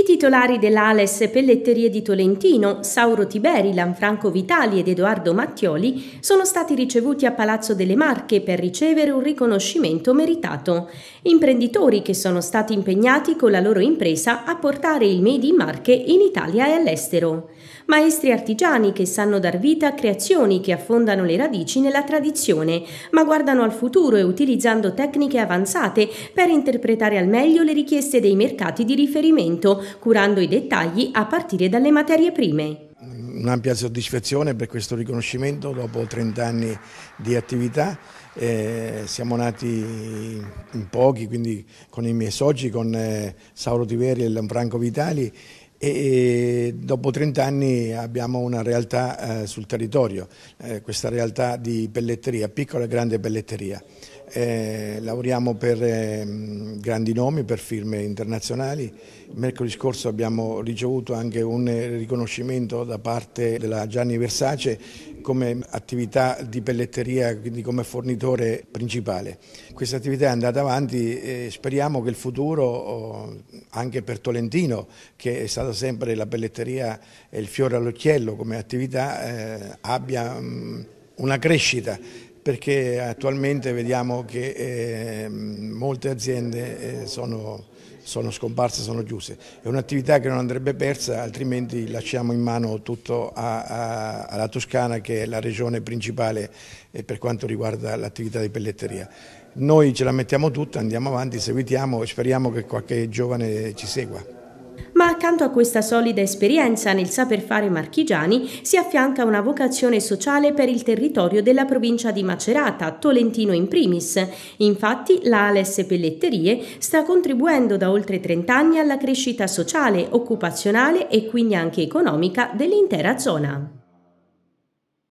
I titolari dell'Ales Pelletterie di Tolentino, Sauro Tiberi, Lanfranco Vitali ed Edoardo Mattioli, sono stati ricevuti a Palazzo delle Marche per ricevere un riconoscimento meritato. Imprenditori che sono stati impegnati con la loro impresa a portare il Made in Marche in Italia e all'estero. Maestri artigiani che sanno dar vita a creazioni che affondano le radici nella tradizione, ma guardano al futuro e utilizzando tecniche avanzate per interpretare al meglio le richieste dei mercati di riferimento curando i dettagli a partire dalle materie prime un'ampia soddisfazione per questo riconoscimento dopo 30 anni di attività. Eh, siamo nati in pochi, quindi con i miei soci, con eh, Sauro Tiveri e Lanfranco Vitali e dopo 30 anni abbiamo una realtà eh, sul territorio, eh, questa realtà di pelletteria, piccola e grande pelletteria. Eh, lavoriamo per eh, grandi nomi, per firme internazionali. Mercoledì scorso abbiamo ricevuto anche un riconoscimento da parte della Gianni Versace come attività di pelletteria, quindi come fornitore principale. Questa attività è andata avanti e speriamo che il futuro, eh, anche per Tolentino, che è stata sempre la pelletteria e il fiore all'occhiello come attività, eh, abbia mh, mm, una crescita perché attualmente vediamo che eh, molte aziende eh, sono, sono, scomparse, sono chiuse. È un'attività che non andrebbe persa, altrimenti lasciamo in mano tutto a, a, alla Toscana che è la regione principale eh, per quanto riguarda l'attività di pelletteria. Noi ce la mettiamo tutta, andiamo avanti, seguitiamo e speriamo che qualche giovane ci segua ma accanto a questa solida esperienza nel saper fare marchigiani si affianca una vocazione sociale per il territorio della provincia di Macerata, Tolentino in primis. Infatti la Ales Pelletterie sta contribuendo da oltre 30 anni alla crescita sociale, occupazionale e quindi anche economica dell'intera zona.